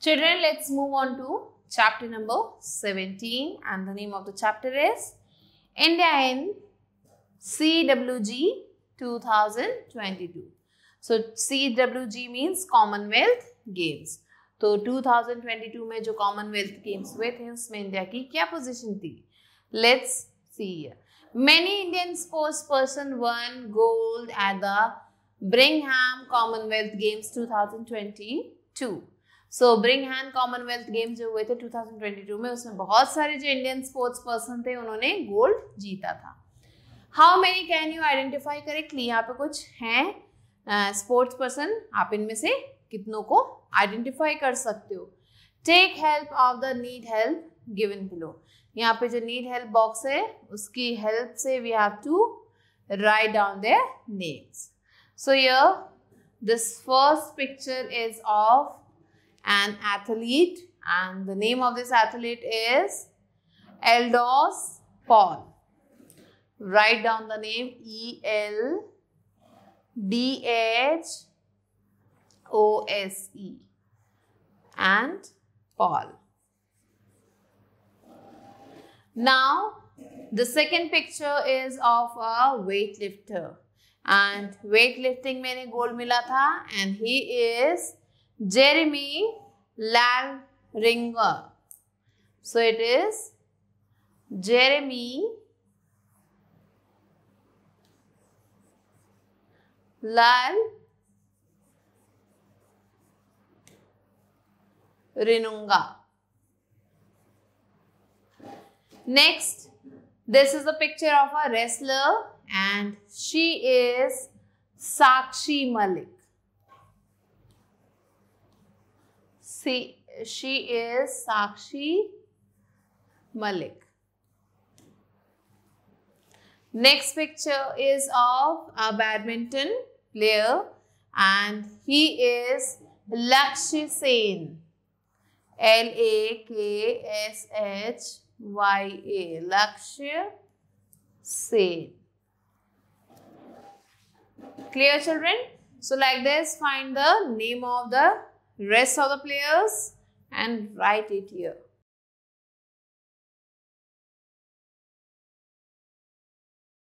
Children, let's move on to chapter number 17 and the name of the chapter is India in CWG 2022. So CWG means Commonwealth Games. तो 2022 में जो Commonwealth games हुए थे उसमें India की क्या position थी let's see many Indian sports person won gold at the Birmingham Commonwealth Games 2022 सोबरिंग हैंड कॉमनवेल्थ गेम जो हुए थे 2022 में उसमें बहुत सारे जो इंडियन स्पोर्ट्स पर्सन थे उन्होंने गोल्ड जीता था how many can you identify correctly यहाँ पे कुछ हैं स्पोर्ट्स पर्सन आप इनमें से कितनों को आइडेंटिफाई कर सकते हो take help of the need help given below यहाँ पे जो नीड हेल्प बॉक्स है उसकी हेल्प से we have to write down their names so yeah this first picture is of an athlete and the name of this athlete is Eldos Paul. Write down the name E L D H O S E and Paul. Now, the second picture is of a weightlifter. And weightlifting मैंने gold मिला था and he is Jeremy Lalringer. So it is Jeremy Lal Rinunga. Next, this is a picture of a wrestler and she is Sakshi Malik. See, she is Sakshi Malik. Next picture is of a badminton player and he is lakshya Sen. L-A-K-S-H-Y-A. Lakshya Sen. Clear children? So like this find the name of the rest of the players and write it here.